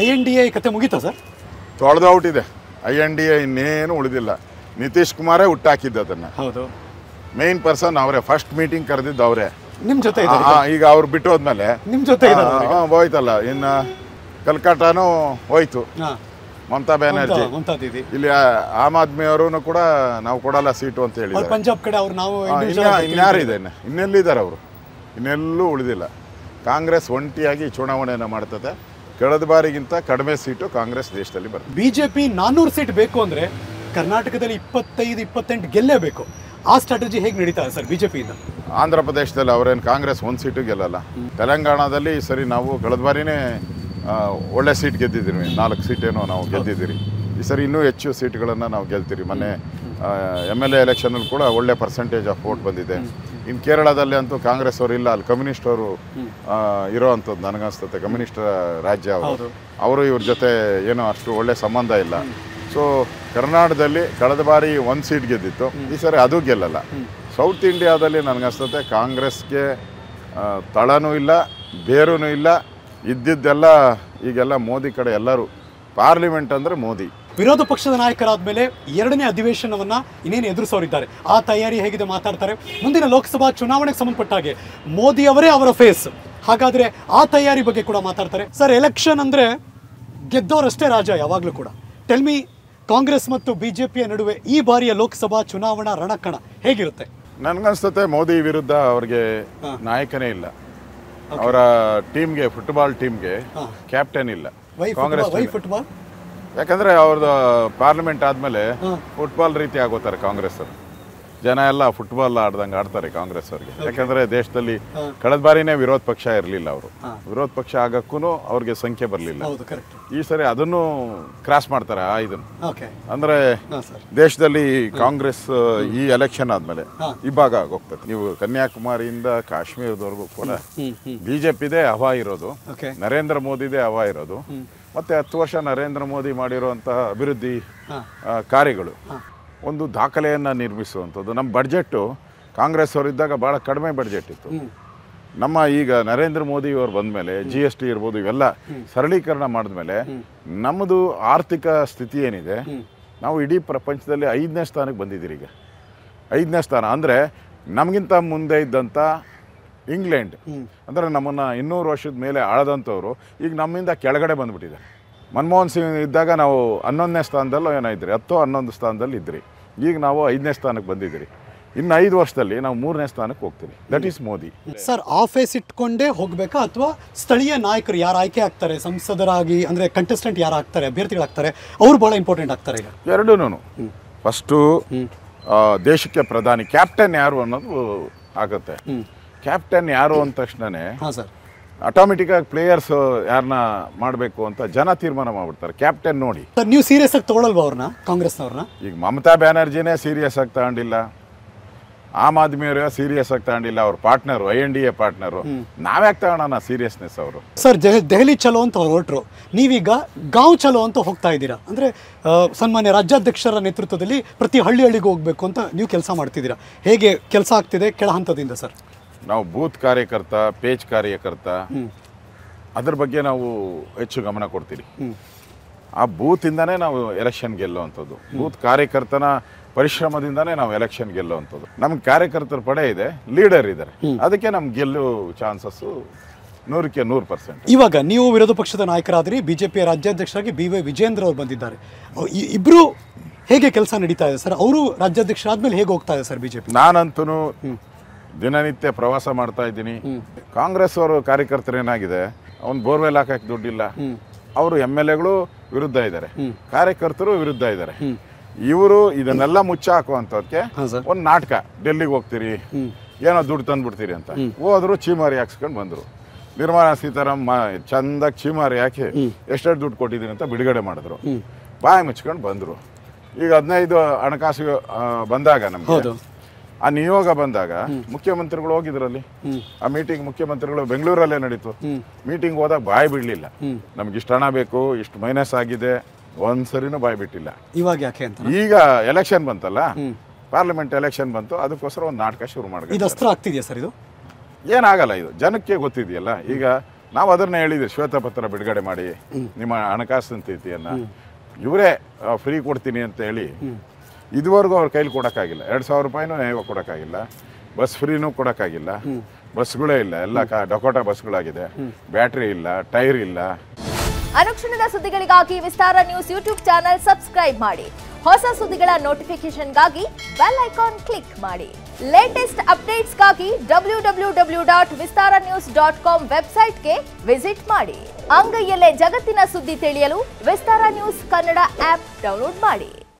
I N D A ಕತೆ ಮುಗೀತಾ sir ತೊಳೆದೌಟಿದೆ ಐ ಎನ್ ಡಿ ಎ ಇನ್ನೇನು ಉಳಿದಿಲ್ಲ ನಿತೀಶ್ ಕುಮಾರೇ ಹುಟ್ಟಾಕಿದ್ದ ಅದನ್ನ ಹೌದು ಮೇನ್ ಪರ್ಸನ್ ಅವರೇ ಫಸ್ಟ್ ಮೀಟಿಂಗ್ ಕರೆದಿದ್ದು ಅವರೇ ನಿಮ್ಮ ಜೊತೆ ಈಗ ಅವ್ರು ಬಿಟ್ಟು ಹೋದ್ಮೇಲೆ ನಿಮ್ಮ ಜೊತೆ ಹೋಯ್ತಲ್ಲ ಇನ್ನ ಕಲ್ಕಟ್ಟಾನು ಹೋಯ್ತು ಮಮತಾ ಬ್ಯಾನರ್ಜಿ ಇಲ್ಲಿ ಆಮ್ ಆದ್ಮಿ ಅವರು ಕೂಡ ನಾವು ಕೊಡಲ್ಲ ಸೀಟು ಅಂತ ಹೇಳಿ ಪಂಜಾಬ್ ಕಡೆ ಅವ್ರು ನಾವು ಇನ್ಯಾರು ಇದೆ ಇನ್ನೆಲ್ಲಿದ್ದಾರೆ ಅವರು ಇನ್ನೆಲ್ಲೂ ಉಳಿದಿಲ್ಲ ಕಾಂಗ್ರೆಸ್ ಒಂಟಿಯಾಗಿ ಚುನಾವಣೆಯನ್ನು ಮಾಡ್ತದೆ ಕಳೆದ ಬಾರಿಗಿಂತ ಕಡಿಮೆ ಸೀಟು ಕಾಂಗ್ರೆಸ್ ದೇಶದಲ್ಲಿ ಬರುತ್ತೆ ಬಿಜೆಪಿ ನಾನ್ನೂರು ಸೀಟ್ ಬೇಕು ಅಂದರೆ ಕರ್ನಾಟಕದಲ್ಲಿ ಇಪ್ಪತ್ತೈದು ಇಪ್ಪತ್ತೆಂಟು ಗೆಲ್ಲೇಬೇಕು ಆ ಸ್ಟ್ರಾಟಜಿ ಹೇಗೆ ನಡೀತಾ ಸರ್ ಬಿಜೆಪಿಯಿಂದ ಆಂಧ್ರ ಪ್ರದೇಶದಲ್ಲಿ ಅವರೇನು ಕಾಂಗ್ರೆಸ್ ಒಂದು ಸೀಟು ಗೆಲ್ಲಲ್ಲ ತೆಲಂಗಾಣದಲ್ಲಿ ಸರಿ ನಾವು ಕಳೆದ ಬಾರಿನೇ ಒಳ್ಳೆ ಸೀಟ್ ಗೆದ್ದಿದ್ದೀವಿ ನಾಲ್ಕು ಸೀಟೇನೋ ನಾವು ಗೆದ್ದಿದ್ದೀರಿ ಈ ಸರಿ ಇನ್ನೂ ಹೆಚ್ಚು ಸೀಟ್ಗಳನ್ನು ನಾವು ಗೆಲ್ತೀರಿ ಮೊನ್ನೆ ಎಮ್ ಎಲ್ ಎ ಎಲೆಕ್ಷನಲ್ಲಿ ಕೂಡ ಒಳ್ಳೆ ಪರ್ಸೆಂಟೇಜ್ ಆಫ್ ವೋಟ್ ಬಂದಿದೆ ಇನ್ನು ಕೇರಳದಲ್ಲಿ ಅಂತೂ ಕಾಂಗ್ರೆಸ್ ಅವರು ಇಲ್ಲ ಅಲ್ಲಿ ಕಮ್ಯುನಿಸ್ಟ್ ಅವರು ಇರೋ ಅಂಥದ್ದು ನನಗನ್ಸ್ತದೆ ಕಮ್ಯುನಿಸ್ಟ್ ರಾಜ್ಯ ಅವರು ಅವರು ಇವ್ರ ಜೊತೆ ಏನೋ ಅಷ್ಟು ಒಳ್ಳೆ ಸಂಬಂಧ ಇಲ್ಲ ಸೊ ಕರ್ನಾಟಕದಲ್ಲಿ ಕಳೆದ ಬಾರಿ ಒಂದು ಸೀಟ್ ಗೆದ್ದಿತ್ತು ಈ ಸರಿ ಅದು ಗೆಲ್ಲಲ್ಲ ಸೌತ್ ಇಂಡಿಯಾದಲ್ಲಿ ನನಗನ್ಸ್ತದೆ ಕಾಂಗ್ರೆಸ್ಗೆ ತಳನೂ ಇಲ್ಲ ಬೇರೂ ಇಲ್ಲ ಇದ್ದಿದ್ದೆಲ್ಲ ಈಗೆಲ್ಲ ಮೋದಿ ಕಡೆ ಎಲ್ಲರೂ ಪಾರ್ಲಿಮೆಂಟ್ ಅಂದರೆ ಮೋದಿ ವಿರೋಧ ಪಕ್ಷದ ನಾಯಕರಾದ ಮೇಲೆ ಎರಡನೇ ಅಧಿವೇಶನವನ್ನ ಇನ್ನೇನು ಎದುರಿಸೋರಿದ್ದಾರೆ ಆ ತಯಾರಿ ಹೇಗಿದೆ ಮಾತಾಡ್ತಾರೆ ಮುಂದಿನ ಲೋಕಸಭಾ ಚುನಾವಣೆಗೆ ಸಂಬಂಧಪಟ್ಟ ಹಾಗೆ ಮೋದಿ ಅವರೇ ಅವರ ಫೇಸ್ ಹಾಗಾದ್ರೆ ಆ ತಯಾರಿ ಬಗ್ಗೆ ಕೂಡ ಮಾತಾಡ್ತಾರೆ ಸರ್ ಎಲೆಕ್ಷನ್ ಅಂದ್ರೆ ಗೆದ್ದೋರಷ್ಟೇ ರಾಜ ಯಾವಾಗಲೂ ಕೂಡ ಟೆಲ್ ಮಿ ಕಾಂಗ್ರೆಸ್ ಮತ್ತು ಬಿ ಜೆ ಪಿಯ ನಡುವೆ ಈ ಬಾರಿಯ ಲೋಕಸಭಾ ಚುನಾವಣಾ ರಣಕಣ ಹೇಗಿರುತ್ತೆ ನನಗನ್ಸುತ್ತೆ ಮೋದಿ ವಿರುದ್ಧ ಅವರಿಗೆ ನಾಯಕನೇ ಇಲ್ಲ ಅವರ ಟೀಮ್ಗೆ ಫುಟ್ಬಾಲ್ ಟೀಮ್ಗೆ ಕ್ಯಾಪ್ಟನ್ ಇಲ್ಲ ಕಾಂಗ್ರೆಸ್ ಫುಟ್ಬಾಲ್ ಯಾಕಂದ್ರೆ ಅವ್ರದ್ದು ಪಾರ್ಲಿಮೆಂಟ್ ಆದಮೇಲೆ ಫುಟ್ಬಾಲ್ ರೀತಿ ಆಗೋತಾರೆ ಕಾಂಗ್ರೆಸ್ ಅವರು ಜನ ಎಲ್ಲ ಫುಟ್ಬಾಲ್ ಆಡ್ದಂಗೆ ಆಡ್ತಾರೆ ಕಾಂಗ್ರೆಸ್ ಅವ್ರಿಗೆ ಯಾಕಂದ್ರೆ ದೇಶದಲ್ಲಿ ಕಳೆದ ಬಾರಿನೇ ವಿರೋಧ ಪಕ್ಷ ಇರಲಿಲ್ಲ ಅವರು ವಿರೋಧ ಪಕ್ಷ ಆಗಕ್ಕೂ ಅವ್ರಿಗೆ ಸಂಖ್ಯೆ ಬರಲಿಲ್ಲ ಈ ಸರಿ ಅದನ್ನು ಕ್ರಾಸ್ ಮಾಡ್ತಾರೆ ಆ ಇದನ್ನು ಅಂದ್ರೆ ದೇಶದಲ್ಲಿ ಕಾಂಗ್ರೆಸ್ ಈ ಎಲೆಕ್ಷನ್ ಆದ್ಮೇಲೆ ಈ ಭಾಗ ಆಗೋಗ್ತದೆ ನೀವು ಕನ್ಯಾಕುಮಾರಿಯಿಂದ ಕಾಶ್ಮೀರದವರೆಗೂ ಕೂಡ ಬಿ ಜೆ ಹವಾ ಇರೋದು ನರೇಂದ್ರ ಮೋದಿದೇ ಹವಾ ಇರೋದು ಮತ್ತು ಹತ್ತು ವರ್ಷ ನರೇಂದ್ರ ಮೋದಿ ಮಾಡಿರುವಂತಹ ಅಭಿವೃದ್ಧಿ ಕಾರ್ಯಗಳು ಒಂದು ದಾಖಲೆಯನ್ನು ನಿರ್ಮಿಸುವಂಥದ್ದು ನಮ್ಮ ಬಡ್ಜೆಟ್ಟು ಕಾಂಗ್ರೆಸ್ ಅವರಿದ್ದಾಗ ಭಾಳ ಕಡಿಮೆ ಬಡ್ಜೆಟ್ ಇತ್ತು ನಮ್ಮ ಈಗ ನರೇಂದ್ರ ಮೋದಿ ಅವರು ಬಂದ ಮೇಲೆ ಜಿ ಎಸ್ ಟಿ ಇರ್ಬೋದು ಇವೆಲ್ಲ ಸರಳೀಕರಣ ಮಾಡಿದ ಮೇಲೆ ನಮ್ಮದು ಆರ್ಥಿಕ ಸ್ಥಿತಿ ಏನಿದೆ ನಾವು ಇಡೀ ಪ್ರಪಂಚದಲ್ಲಿ ಐದನೇ ಸ್ಥಾನಕ್ಕೆ ಬಂದಿದ್ದೀರಿ ಈಗ ಐದನೇ ಸ್ಥಾನ ಅಂದರೆ ನಮಗಿಂತ ಮುಂದೆ ಇದ್ದಂಥ ಇಂಗ್ಲೆಂಡ್ ಅಂದರೆ ನಮ್ಮನ್ನು ಇನ್ನೂರು ವರ್ಷದ ಮೇಲೆ ಆಳದಂಥವ್ರು ಈಗ ನಮ್ಮಿಂದ ಕೆಳಗಡೆ ಬಂದುಬಿಟ್ಟಿದ್ದಾರೆ ಮನಮೋಹನ್ ಸಿಂಗ್ ಇದ್ದಾಗ ನಾವು ಹನ್ನೊಂದನೇ ಸ್ಥಾನದಲ್ಲೋ ಏನೋ ಇದ್ರಿ ಹತ್ತೋ ಹನ್ನೊಂದು ಸ್ಥಾನದಲ್ಲಿ ಇದ್ರಿ ಈಗ ನಾವು ಐದನೇ ಸ್ಥಾನಕ್ಕೆ ಬಂದಿದ್ದೀರಿ ಇನ್ನು ಐದು ವರ್ಷದಲ್ಲಿ ನಾವು ಮೂರನೇ ಸ್ಥಾನಕ್ಕೆ ಹೋಗ್ತೀವಿ that is Modi sir office ಇಟ್ಕೊಂಡೇ ಹೋಗಬೇಕಾ ಅಥವಾ ಸ್ಥಳೀಯ ನಾಯಕರು ಯಾರು ಆಯ್ಕೆ ಆಗ್ತಾರೆ ಸಂಸದರಾಗಿ ಅಂದರೆ ಕಂಟೆಸ್ಟೆಂಟ್ ಯಾರು ಆಗ್ತಾರೆ ಅಭ್ಯರ್ಥಿಗಳಾಗ್ತಾರೆ ಅವರು ಭಾಳ ಇಂಪಾರ್ಟೆಂಟ್ ಆಗ್ತಾರೆ ಈಗ ಎರಡೂ ಫಸ್ಟು ದೇಶಕ್ಕೆ ಪ್ರಧಾನಿ ಕ್ಯಾಪ್ಟನ್ ಯಾರು ಅನ್ನೋದು ಆಗುತ್ತೆ ಕ್ಯಾಪ್ಟನ್ ಯಾರು ಅಂದ ತಕ್ಷಣನೇ ಹಾಂ ಸರ್ ಆಟೋಮೆಟಿಕ್ಕಾಗಿ ಪ್ಲೇಯರ್ಸ್ ಯಾರನ್ನ ಮಾಡಬೇಕು ಅಂತ ಜನ ತೀರ್ಮಾನ ಮಾಡ್ಬಿಡ್ತಾರೆ ಕ್ಯಾಪ್ಟನ್ ನೋಡಿ ಸರ್ ನೀವು ಸೀರಿಯಸ್ ಆಗಿ ತಗೊಳಲ್ವಾ ಅವ್ರನ್ನ ಕಾಂಗ್ರೆಸ್ನವ್ರನ್ನ ಈಗ ಮಮತಾ ಬ್ಯಾನರ್ಜಿನೇ ಸೀರಿಯಸ್ ಆಗಿ ತಗೊಂಡಿಲ್ಲ ಆಮ್ ಆದ್ಮಿಯವರು ಸೀರಿಯಸ್ ಆಗಿ ತಗೊಂಡಿಲ್ಲ ಅವ್ರ partner I N D A partner ನಾವ್ಯಾಕೆ ತಗೋಣ ಸೀರಿಯಸ್ನೆಸ್ ಅವರು ಸರ್ ದೆಹಲಿ ಚಲೋ ಅಂತ ಅವ್ರು ಹೊಟ್ರು ನೀವೀಗ ಗಾಂವ್ ಚಲೋ ಅಂತ ಹೋಗ್ತಾ ಇದ್ದೀರಾ ಅಂದ್ರೆ ಸನ್ಮಾನ್ಯ ರಾಜ್ಯಾಧ್ಯಕ್ಷರ ನೇತೃತ್ವದಲ್ಲಿ ಪ್ರತಿ ಹಳ್ಳಿ ಹಳ್ಳಿಗೆ ಹೋಗ್ಬೇಕು ಅಂತ ನೀವು ಕೆಲಸ ಮಾಡ್ತಿದ್ದೀರಾ ಹೇಗೆ ಕೆಲಸ ಆಗ್ತಿದೆ ಕೆಳ ಹಂತದಿಂದ ಸರ್ ನಾವು ಬೂತ್ ಕಾರ್ಯಕರ್ತ ಪೇಜ್ ಕಾರ್ಯಕರ್ತ ಅದ್ರ ಬಗ್ಗೆ ನಾವು ಹೆಚ್ಚು ಗಮನ ಕೊಡ್ತೀವಿ ಆ ಬೂತಿಂದನೇ ನಾವು ಎಲೆಕ್ಷನ್ ಗೆಲ್ಲುವಂಥದ್ದು ಬೂತ್ ಕಾರ್ಯಕರ್ತನ ಪರಿಶ್ರಮದಿಂದನೇ ನಾವು ಎಲೆಕ್ಷನ್ ಗೆಲ್ಲುವಂಥದ್ದು ನಮ್ಮ ಕಾರ್ಯಕರ್ತರ ಪಡೆ ಇದೆ ಲೀಡರ್ ಇದ್ದಾರೆ ಅದಕ್ಕೆ ನಮ್ಗೆ ಗೆಲ್ಲೋ ಚಾನ್ಸಸ್ಸು ನೂರಕ್ಕೆ ನೂರು ಪರ್ಸೆಂಟ್ ಇವಾಗ ನೀವು ವಿರೋಧ ಪಕ್ಷದ ನಾಯಕರಾದ್ರಿ ಬಿಜೆಪಿಯ ರಾಜ್ಯಾಧ್ಯಕ್ಷರಾಗಿ ಬಿ ವೈ ವಿಜೇಂದ್ರ ಅವರು ಬಂದಿದ್ದಾರೆ ಇಬ್ರು ಹೇಗೆ ಕೆಲಸ ನಡೀತಾ ಇದೆ ಸರ್ ಅವರು ರಾಜ್ಯಾಧ್ಯಕ್ಷರಾದ್ಮೇಲೆ ಹೇಗೆ ಹೋಗ್ತಾ ಇದೆ ಸರ್ ಬಿಜೆಪಿ ನಾನಂತೂ ದಿನನಿತ್ಯ ಪ್ರವಾಸ ಮಾಡ್ತಾ ಇದ್ದೀನಿ ಕಾಂಗ್ರೆಸ್ ಅವರು ಕಾರ್ಯಕರ್ತರು ಏನಾಗಿದೆ ಅವ್ನು ಬೋರ್ವೆಲ್ ಹಾಕಕ್ಕೆ ದುಡ್ಡಿಲ್ಲ ಅವರು ಎಮ್ ಎಲ್ ಎಗಳು ವಿರುದ್ಧ ಇದ್ದಾರೆ ಕಾರ್ಯಕರ್ತರು ವಿರುದ್ಧ ಇದ್ದಾರೆ ಇವರು ಇದನ್ನೆಲ್ಲ ಮುಚ್ಚ ಹಾಕುವಂಥದಕ್ಕೆ ಒಂದು ನಾಟಕ ಡೆಲ್ಲಿಗೆ ಹೋಗ್ತೀರಿ ಏನೋ ದುಡ್ಡು ತಂದ್ಬಿಡ್ತೀರಿ ಅಂತ ಹೋದ್ರು ಚೀಮಾರಿ ಹಾಕ್ಸ್ಕೊಂಡು ಬಂದರು ನಿರ್ಮಲಾ ಸೀತಾರಾಮ್ ಚಂದಾಗಿ ಚೀಮಾರಿ ಹಾಕಿ ಎಷ್ಟೆಷ್ಟು ದುಡ್ಡು ಕೊಟ್ಟಿದ್ದೀನಿ ಅಂತ ಬಿಡುಗಡೆ ಮಾಡಿದ್ರು ಬಾಯಿ ಮುಚ್ಕೊಂಡು ಬಂದರು ಈಗ ಹದಿನೈದು ಹಣಕಾಸು ಬಂದಾಗ ನಮಗೆ ಆ ನಿಯೋಗ ಬಂದಾಗ ಮುಖ್ಯಮಂತ್ರಿಗಳು ಹೋಗಿದ್ರಲ್ಲಿ ಆ ಮೀಟಿಂಗ್ ಮುಖ್ಯಮಂತ್ರಿಗಳು ಬೆಂಗಳೂರಲ್ಲೇ ನಡೀತು ಮೀಟಿಂಗ್ ಹೋದಾಗ ಬಾಯಿ ಬಿಡಲಿಲ್ಲ ನಮ್ಗೆ ಇಷ್ಟು ಹಣ ಬೇಕು ಇಷ್ಟು ಮೈನಸ್ ಆಗಿದೆ ಒಂದ್ಸರಿನೂ ಬಾಯಿ ಬಿಟ್ಟಿಲ್ಲ ಇವಾಗ ಯಾಕೆ ಅಂತ ಈಗ ಎಲೆಕ್ಷನ್ ಬಂತಲ್ಲ ಪಾರ್ಲಿಮೆಂಟ್ ಎಲೆಕ್ಷನ್ ಬಂತು ಅದಕ್ಕೋಸ್ಕರ ಒಂದು ನಾಟಕ ಶುರು ಮಾಡಿ ಅಸ್ತ್ರ ಸರ್ ಇದು ಏನಾಗಲ್ಲ ಇದು ಜನಕ್ಕೆ ಗೊತ್ತಿದೆಯಲ್ಲ ಈಗ ನಾವು ಅದನ್ನ ಹೇಳಿದ್ವಿ ಶ್ವೇತಪತ್ರ ಬಿಡುಗಡೆ ಮಾಡಿ ನಿಮ್ಮ ಹಣಕಾಸಿನ ಸ್ಥಿತಿಯನ್ನು ಇವರೇ ಫ್ರೀ ಕೊಡ್ತೀನಿ ಅಂತ ಹೇಳಿ ಇದುವರೆಗೂ ಅವ್ರ ಕೈಲಿ ಕೊಡೋಕ್ಕಾಗಿಲ್ಲ ಎರಡು ಸಾವಿರ ರೂಪಾಯಿನೂ ನ್ಯಾಯವಾಗಿ ಕೊಡೋಕ್ಕಾಗಿಲ್ಲ ಬಸ್ ಫ್ರೀನೂ ಕೊಡೋಕ್ಕಾಗಿಲ್ಲ ಬಸ್ಗಳೇ ಇಲ್ಲ ಎಲ್ಲ ಡಕೋಟ ಬಸ್ಗಳಾಗಿದೆ ಬ್ಯಾಟ್ರಿ ಇಲ್ಲ ಟೈರ್ ಇಲ್ಲ ಅನುಕ್ಷಣದ ಸುದ್ದಿಗಳಿಗಾಗಿ Vistara news YouTube channel subscribe ಮಾಡಿ ಹೊಸ ಸುದ್ದಿಗಳ ನೋಟಿಫಿಕೇಶನ್ಗಾಗಿ ಬೆಲ್ ಐಕಾನ್ ಕ್ಲಿಕ್ ಮಾಡಿ ಲೇಟೆಸ್ಟ್ ಅಪ್ಡೇಟ್ಸ್ಗಾಗಿ W W W dot Vistara news dot com ವೆಬ್ಸೈಟ್ಗೆ ವಿಸಿಟ್ ಮಾಡಿ ಅಂಗೈಯಲ್ಲೇ ಜಗತ್ತಿನ ಸುದ್ದಿ ತಿಳಿಯಲು Vistara news Kannada app download ಮಾಡಿ